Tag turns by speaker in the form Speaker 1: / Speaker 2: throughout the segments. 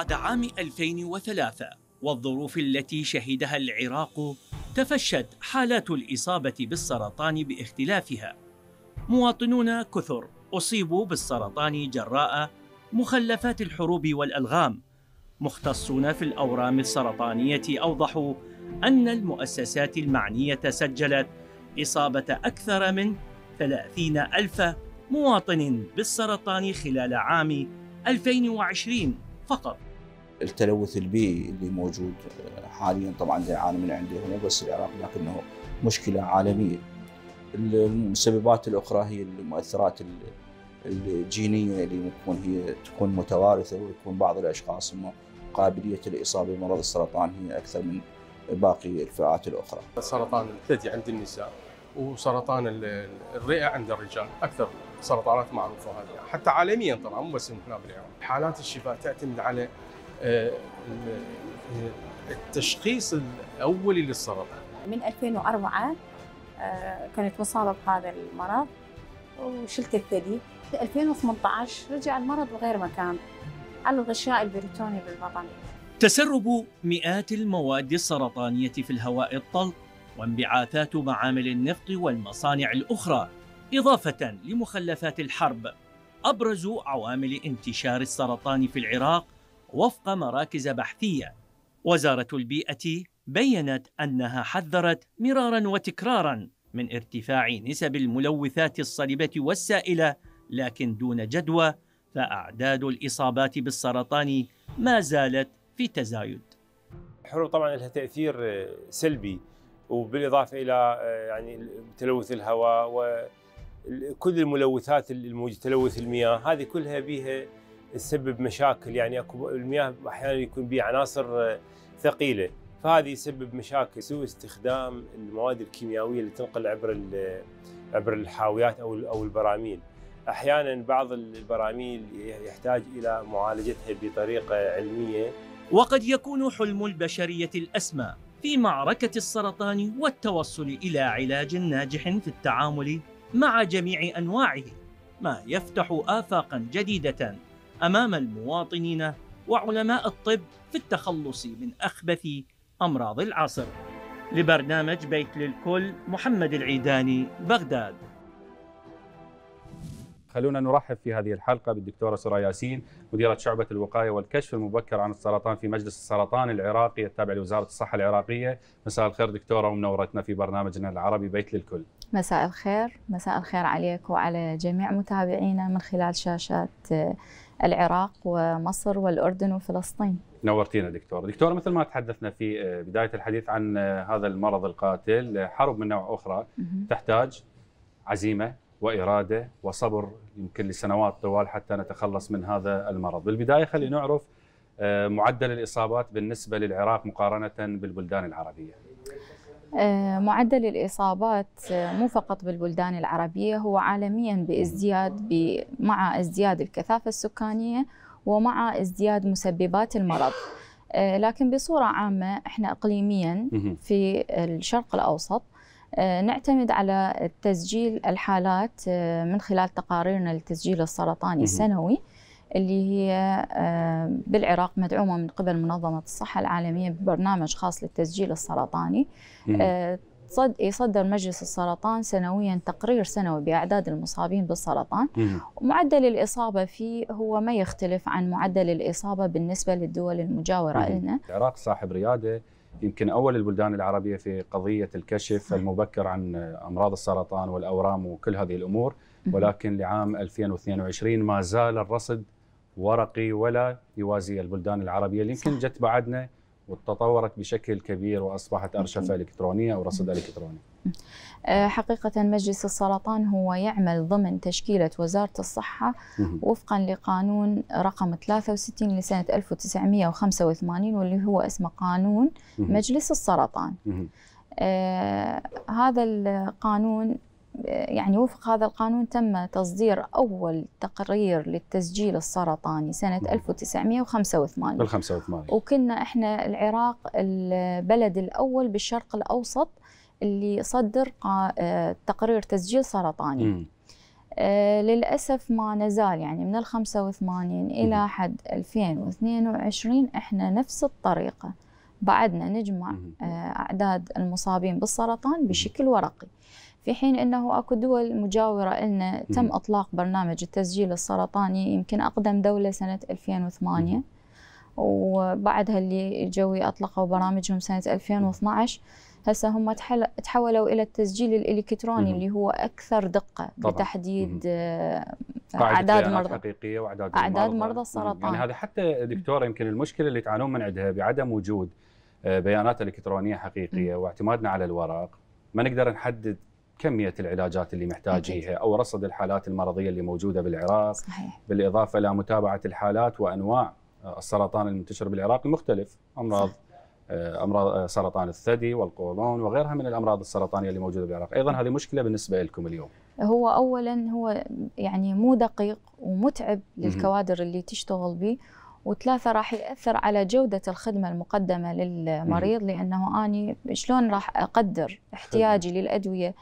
Speaker 1: بعد عام 2003 والظروف التي شهدها العراق تفشت حالات الإصابة بالسرطان باختلافها مواطنون كثر أصيبوا بالسرطان جراء مخلفات الحروب والألغام مختصون في الأورام السرطانية أوضحوا أن المؤسسات المعنية سجلت إصابة أكثر من 30 ألف مواطن بالسرطان خلال عام 2020 فقط التلوث البيئي اللي موجود
Speaker 2: آه، حاليا طبعا العالم اللي عنده مو بس العراق لكنه مشكله عالميه. المسببات الاخرى هي المؤثرات الجينيه اللي ممكن هي تكون متوارثه ويكون بعض الاشخاص قابليه الاصابه بمرض السرطان هي اكثر من باقي الفئات الاخرى.
Speaker 3: سرطان الثدي عند النساء وسرطان الرئه عند الرجال اكثر سرطانات معروفه هذه حتى عالميا طبعا مو بس هنا بالعراق. حالات الشفاء تعتمد على التشخيص الاولي للسرطان
Speaker 2: من 2004 آه، كنت مصابه بهذا المرض وشلت الثدي في 2018 رجع المرض بغير مكان على الغشاء البريتوني بالبطن
Speaker 1: تسرب مئات المواد السرطانيه في الهواء الطلق وانبعاثات معامل النفط والمصانع الاخرى اضافه لمخلفات الحرب ابرز عوامل انتشار السرطان في العراق وفق مراكز بحثية وزارة البيئة بيّنت أنها حذرت مراراً وتكراراً من ارتفاع نسب الملوثات الصلبة والسائلة لكن دون جدوى فأعداد الإصابات بالسرطان ما زالت في تزايد
Speaker 3: الحروب طبعا لها تأثير آه، سلبي وبالإضافة إلى آه، يعني تلوث الهواء وكل الملوثات تلوث المياه هذه كلها بها تسبب مشاكل يعني اكو المياه احيانا يكون بها عناصر آه، ثقيله فهذه يسبب مشاكل سوء استخدام المواد الكيميائيه اللي تنقل عبر عبر الحاويات او او البراميل احيانا بعض البراميل
Speaker 1: يحتاج الى معالجتها بطريقه علميه وقد يكون حلم البشريه الاسمى في معركه السرطان والتوصل الى علاج ناجح في التعامل مع جميع انواعه ما يفتح افاقا جديده امام المواطنين وعلماء الطب في التخلص من اخبث امراض العصر. لبرنامج بيت للكل محمد العيداني بغداد.
Speaker 3: خلونا نرحب في هذه الحلقة بالدكتورة سرى ياسين مديرة شعبة الوقاية والكشف المبكر عن السرطان في مجلس السرطان العراقي التابع لوزارة الصحة العراقية مساء الخير دكتورة ومنورتنا في برنامجنا العربي بيت للكل
Speaker 2: مساء الخير مساء الخير عليك وعلى جميع متابعينا من خلال شاشات العراق ومصر والأردن وفلسطين
Speaker 3: نورتينا دكتور دكتور مثل ما تحدثنا في آه، بداية الحديث عن آه، هذا المرض القاتل آه، حرب من نوع أخرى تحتاج عزيمة وإرادة وصبر يمكن لسنوات طوال حتى نتخلص من هذا المرض بالبداية خلينا نعرف معدل الإصابات بالنسبة للعراق مقارنة بالبلدان العربية
Speaker 2: آه، معدل الإصابات آه، مو فقط بالبلدان العربية هو عالميا بازدياد مع ازدياد الكثافة السكانية ومع ازدياد مسببات المرض آه، لكن بصورة عامة احنا اقليميا في الشرق الأوسط نعتمد على تسجيل الحالات من خلال تقاريرنا للتسجيل السرطاني السنوي اللي هي آه، بالعراق مدعومه من قبل منظمه الصحه العالميه ببرنامج خاص للتسجيل السرطاني آه، يصدر مجلس السرطان سنويا تقرير سنوي باعداد المصابين بالسرطان ومعدل الاصابه فيه هو ما يختلف عن معدل الاصابه بالنسبه للدول المجاوره لنا
Speaker 3: العراق صاحب رياده يمكن اول البلدان العربيه في قضيه الكشف المبكر عن آه، امراض السرطان والاورام وكل هذه الامور ولكن لعام 2022 ما زال الرصد ورقي ولا يوازي البلدان العربيه اللي يمكن جت بعدنا وتطورت بشكل كبير واصبحت ارشفه الكترونيه او رصد الكتروني.
Speaker 2: أه، حقيقة مجلس السرطان هو يعمل ضمن تشكيلة وزارة الصحة وفقا لقانون رقم 63 لسنة 1985 واللي هو اسمه قانون مجلس السرطان. أه، هذا القانون يعني وفق هذا القانون تم تصدير أول تقرير للتسجيل السرطاني سنة 1985
Speaker 3: بال 85
Speaker 2: وكنا إحنا العراق البلد الأول بالشرق الأوسط اللي صدر آه، تقرير تسجيل سرطاني م. آه، للأسف ما نزال يعني من ال 85 إلى حد 2022 إحنا نفس الطريقة بعدنا نجمع آه، أعداد المصابين بالسرطان بشكل ورقي في حين انه اكو دول مجاوره لنا تم اطلاق برنامج التسجيل السرطاني يمكن اقدم دوله سنه 2008 وبعدها اللي جوي اطلقوا برامجهم سنه 2012 هسه هم تحولوا الى التسجيل الالكتروني اللي هو اكثر دقه بتحديد آه، اعداد مرضى
Speaker 3: حقيقيه واعداد اعداد مرضى السرطان يعني هذا حتى دكتوره يمكن المشكله اللي تعانون من عندها بعدم وجود آه، بيانات الكترونيه حقيقيه واعتمادنا على الورق ما نقدر نحدد كميه العلاجات اللي محتاجيها او رصد الحالات المرضيه اللي موجوده بالعراق صحيح. بالاضافه الى متابعه الحالات وانواع السرطان المنتشر بالعراق المختلف امراض صح. امراض سرطان الثدي والقولون وغيرها من الامراض السرطانيه اللي موجوده بالعراق، ايضا هذه مشكله بالنسبه لكم اليوم.
Speaker 2: هو اولا هو يعني مو دقيق ومتعب للكوادر اللي تشتغل به وثلاثة راح يأثر على جودة الخدمة المقدمة للمريض لأنه أني شلون راح أقدر احتياجي للأدوية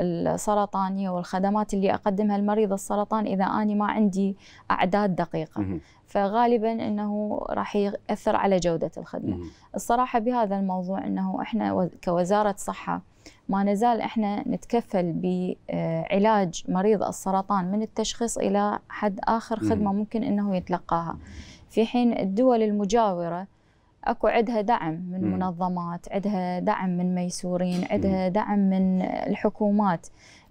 Speaker 2: السرطانية والخدمات اللي أقدمها المريض السرطان إذا أني ما عندي أعداد دقيقة فغالبا انه راح ياثر على جوده الخدمه. الصراحه بهذا الموضوع انه احنا كوزاره صحه ما نزال احنا نتكفل بعلاج آه، مريض السرطان من التشخيص الى حد اخر خدمه ممكن انه يتلقاها. في حين الدول المجاورة اكو عندها دعم من منظمات، عندها دعم من ميسورين، عندها دعم من الحكومات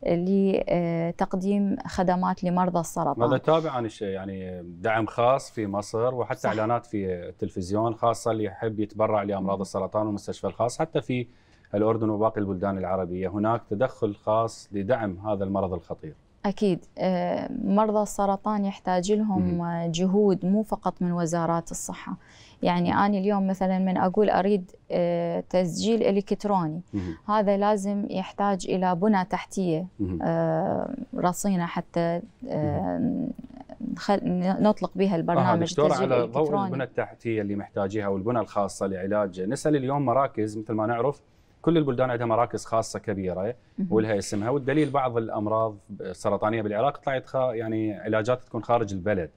Speaker 2: لتقديم آه، خدمات لمرضى السرطان. هذا
Speaker 3: تابع عن يعني دعم خاص في مصر وحتى صح. اعلانات في التلفزيون خاصه اللي يحب يتبرع لامراض السرطان والمستشفى الخاص حتى في الاردن وباقي البلدان العربيه هناك تدخل خاص لدعم هذا المرض الخطير.
Speaker 2: أكيد آه، مرضى السرطان يحتاج لهم آه، جهود مو فقط من وزارات الصحة يعني أنا اليوم مثلا من أقول أريد آه، تسجيل إلكتروني هذا لازم يحتاج إلى بنى تحتية رصينة حتى نطلق بها البرنامج آه تسجيل على ضوء البنى
Speaker 3: التحتية اللي محتاجيها والبنى الخاصة لعلاج نسأل اليوم مراكز مثل ما نعرف كل البلدان عندها مراكز خاصه كبيره ولها اسمها والدليل بعض الامراض السرطانيه بالعراق طلعت يعني علاجات تكون خارج البلد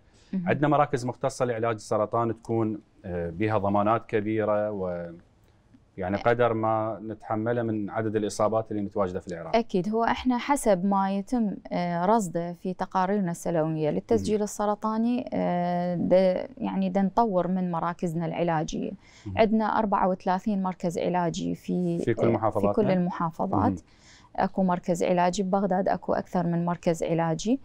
Speaker 3: عندنا مراكز مختصه لعلاج السرطان تكون آه، بها ضمانات كبيره و يعني قدر ما نتحمله من عدد الاصابات اللي متواجده في العراق.
Speaker 2: اكيد هو احنا حسب ما يتم رصده في تقاريرنا السنويه للتسجيل السرطاني يعني دا نطور من مراكزنا العلاجيه. عندنا 34 مركز علاجي في في كل المحافظات في كل المحافظات. اكو مركز علاجي ببغداد اكو اكثر من مركز علاجي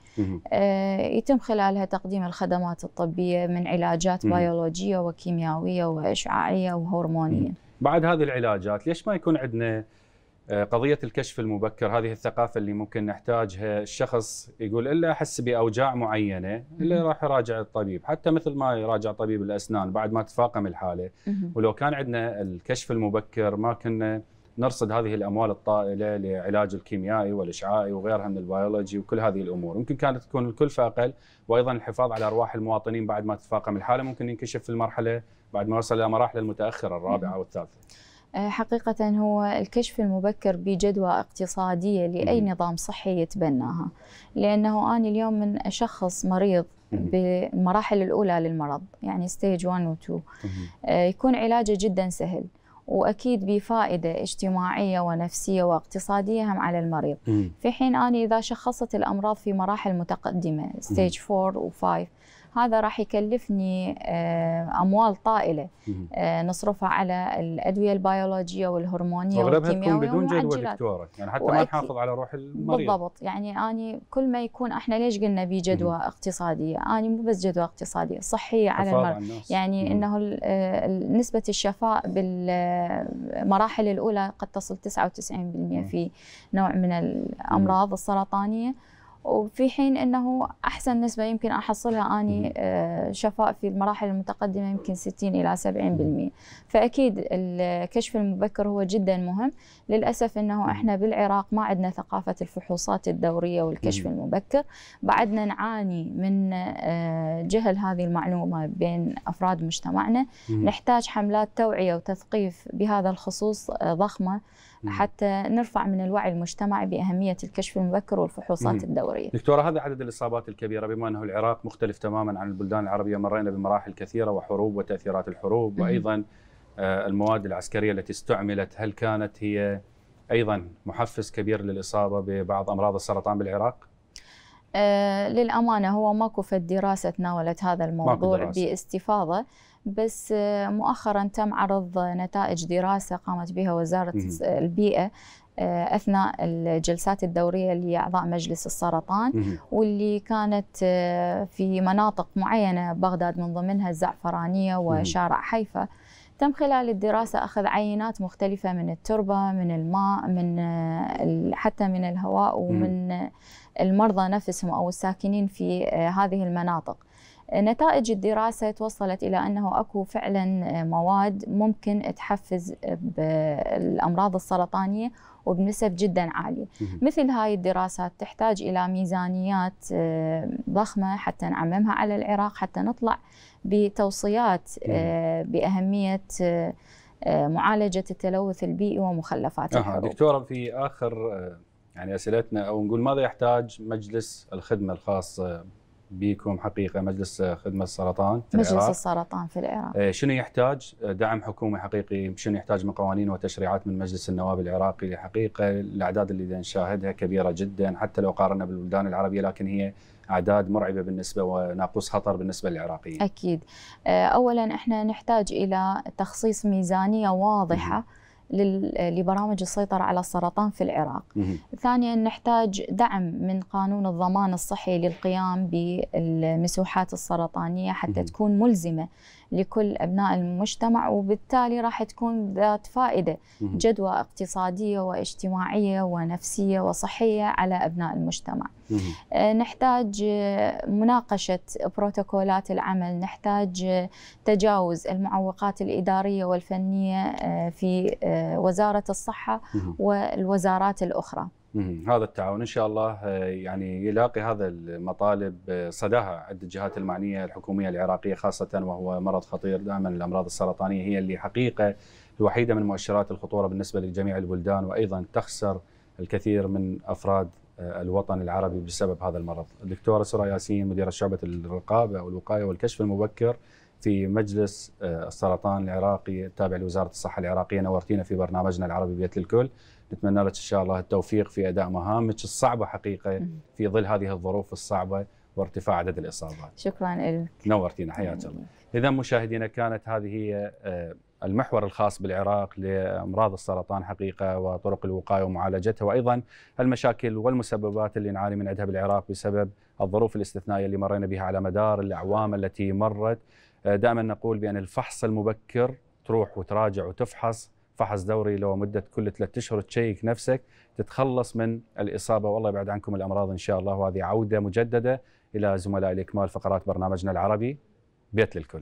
Speaker 2: آه يتم خلالها تقديم الخدمات الطبيه من علاجات مم. بيولوجيه وكيميائيه واشعاعيه وهرمونيه. مم.
Speaker 3: بعد هذه العلاجات ليش ما يكون عندنا آه، قضية الكشف المبكر هذه الثقافة اللي ممكن نحتاجها الشخص يقول إلا أحس بأوجاع معينة إلا راح يراجع الطبيب حتى مثل ما يراجع طبيب الأسنان بعد ما تفاقم الحالة ولو كان عندنا الكشف المبكر ما كنا نرصد هذه الأموال الطائلة لعلاج الكيميائي والإشعاعي وغيرها من البيولوجي وكل هذه الأمور ممكن كانت تكون الكلفة أقل وأيضا الحفاظ على أرواح المواطنين بعد ما تتفاقم الحالة ممكن ينكشف في المرحلة بعد ما وصل الى مراحل المتاخره الرابعه والثالثه
Speaker 2: آه، حقيقة هو الكشف المبكر بجدوى اقتصادية لأي نظام صحي يتبناها لأنه أنا اليوم من أشخص مريض بالمراحل الأولى للمرض يعني ستيج 1 و 2 آه، يكون علاجه جدا سهل واكيد بفائده اجتماعيه ونفسيه واقتصاديه هم على المريض، في حين انا اذا شخصت الامراض في مراحل متقدمه ستيج 4 و5 هذا راح يكلفني آه، اموال طائله آه، نصرفها على الادويه البيولوجيه والهرمونيه والكيميائيه تكون بدون جدوى دكتوره
Speaker 3: يعني حتى ما نحافظ على روح المريض بالضبط
Speaker 2: يعني اني كل ما يكون احنا ليش قلنا بجدوى اقتصاديه اني مو بس جدوى اقتصاديه صحيه على المرض يعني مم. انه آه، نسبه الشفاء بالمراحل الاولى قد تصل 99% في نوع من الامراض السرطانيه وفي حين انه احسن نسبه يمكن احصلها اني آه، شفاء في المراحل المتقدمه يمكن 60 الى 70% فاكيد الكشف المبكر هو جدا مهم للاسف انه احنا بالعراق ما عندنا ثقافه الفحوصات الدوريه والكشف المبكر بعدنا نعاني من آه، جهل هذه المعلومه بين افراد مجتمعنا نحتاج حملات توعيه وتثقيف بهذا الخصوص آه، ضخمه حتى نرفع من الوعي المجتمعي باهميه الكشف المبكر والفحوصات الدوريه.
Speaker 3: دكتوره هذا عدد الاصابات الكبيره بما انه العراق مختلف تماما عن البلدان العربيه مرينا بمراحل كثيره وحروب وتاثيرات الحروب وايضا آه، المواد العسكريه التي استعملت هل كانت هي ايضا محفز كبير للاصابه ببعض امراض السرطان بالعراق؟
Speaker 2: آه للأمانة هو ماكو في الدراسة تناولت هذا الموضوع باستفاضة بس آه، مؤخرا تم عرض نتائج دراسة قامت بها وزارة البيئة آه، اثناء الجلسات الدوريه لاعضاء مجلس السرطان واللي كانت آه، في مناطق معينه بغداد من ضمنها الزعفرانيه وشارع حيفا تم خلال الدراسة أخذ عينات مختلفة من التربة من الماء من حتى من الهواء ومن المرضى نفسهم أو الساكنين في هذه المناطق نتائج الدراسة توصلت إلى أنه أكو فعلا مواد ممكن تحفز الامراض السرطانية وبنسب جدا عالية مثل هاي الدراسات تحتاج إلى ميزانيات آه، ضخمة حتى نعممها على العراق حتى نطلع بتوصيات آه، بأهمية آه، معالجة التلوث البيئي ومخلفات أه دكتورة
Speaker 3: في آخر يعني أسئلتنا أو نقول ماذا يحتاج مجلس الخدمة الخاص بيكم حقيقه مجلس خدمه السرطان في مجلس العراق.
Speaker 2: السرطان في العراق
Speaker 3: آه، شنو يحتاج آه، دعم حكومي حقيقي شنو يحتاج من قوانين وتشريعات من مجلس النواب العراقي لحقيقه الاعداد اللي نشاهدها كبيره جدا حتى لو قارنا بالبلدان العربيه لكن هي اعداد مرعبه بالنسبه وناقوس خطر بالنسبه للعراقيين
Speaker 2: اكيد آه، اولا احنا نحتاج الى تخصيص ميزانيه واضحه م. لبرامج السيطرة على السرطان في العراق ثانيا نحتاج دعم من قانون الضمان الصحي للقيام بالمسوحات السرطانية حتى تكون ملزمة لكل أبناء المجتمع وبالتالي راح تكون ذات فائدة جدوى اقتصادية واجتماعية ونفسية وصحية على أبناء المجتمع آه، نحتاج آه، مناقشة بروتوكولات العمل نحتاج آه، تجاوز المعوقات الإدارية والفنية في وزارة الصحة والوزارات الأخرى
Speaker 3: هذا التعاون ان شاء الله آه، يعني يلاقي هذا المطالب آه، صداها عند الجهات المعنيه الحكوميه العراقيه خاصه وهو مرض خطير دائما الامراض السرطانيه هي اللي حقيقه الوحيده من مؤشرات الخطوره بالنسبه لجميع البلدان وايضا تخسر الكثير من افراد آه، الوطن العربي بسبب هذا المرض. الدكتوره سرى ياسين مديره شعبه الرقابه والوقايه والكشف المبكر في مجلس السرطان العراقي التابع لوزاره الصحه العراقيه نورتينا في برنامجنا العربي بيت للكل. نتمنى لك ان شاء الله التوفيق في اداء مهامك الصعبه حقيقه في ظل هذه الظروف الصعبه وارتفاع عدد الاصابات.
Speaker 2: شكرا لك.
Speaker 3: نورتينا حياك الله. اذا مشاهدينا كانت هذه هي آه، المحور الخاص بالعراق لامراض السرطان حقيقه وطرق الوقايه ومعالجتها وايضا المشاكل والمسببات اللي نعاني من عندها بالعراق بسبب الظروف الاستثنائيه اللي مرينا بها على مدار الاعوام التي مرت آه، دائما نقول بان الفحص المبكر تروح وتراجع وتفحص فحص دوري لو مده كل ثلاثة اشهر تشيك نفسك تتخلص من الاصابه والله يبعد عنكم الامراض ان شاء الله وهذه عوده مجدده الى زملائي الاكمال فقرات برنامجنا العربي بيت للكل